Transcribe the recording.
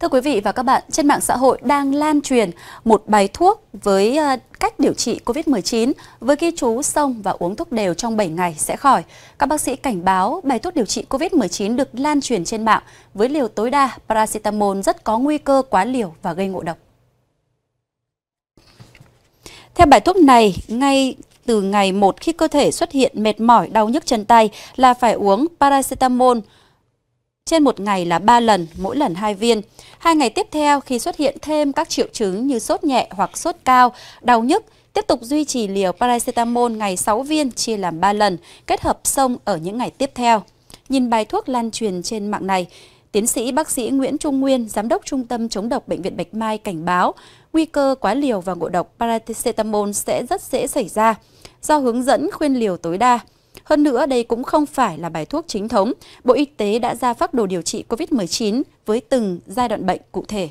Thưa quý vị và các bạn, trên mạng xã hội đang lan truyền một bài thuốc với ờ, cách điều trị COVID-19 với ghi chú xong và uống thuốc đều trong 7 ngày sẽ khỏi. Các bác sĩ cảnh báo bài thuốc điều trị COVID-19 được lan truyền trên mạng với liều tối đa paracetamol rất có nguy cơ quá liều và gây ngộ độc. Theo bài thuốc này, ngay từ ngày 1 khi cơ thể xuất hiện mệt mỏi, đau nhức chân tay là phải uống paracetamol trên một ngày là 3 lần, mỗi lần 2 viên. Hai ngày tiếp theo khi xuất hiện thêm các triệu chứng như sốt nhẹ hoặc sốt cao, đau nhức, tiếp tục duy trì liều paracetamol ngày 6 viên chia làm 3 lần, kết hợp xong ở những ngày tiếp theo. Nhìn bài thuốc lan truyền trên mạng này, Tiến sĩ bác sĩ Nguyễn Trung Nguyên, Giám đốc Trung tâm Chống độc Bệnh viện Bạch Mai cảnh báo nguy cơ quá liều và ngộ độc paracetamol sẽ rất dễ xảy ra do hướng dẫn khuyên liều tối đa. Hơn nữa, đây cũng không phải là bài thuốc chính thống. Bộ Y tế đã ra phác đồ điều trị COVID-19 với từng giai đoạn bệnh cụ thể.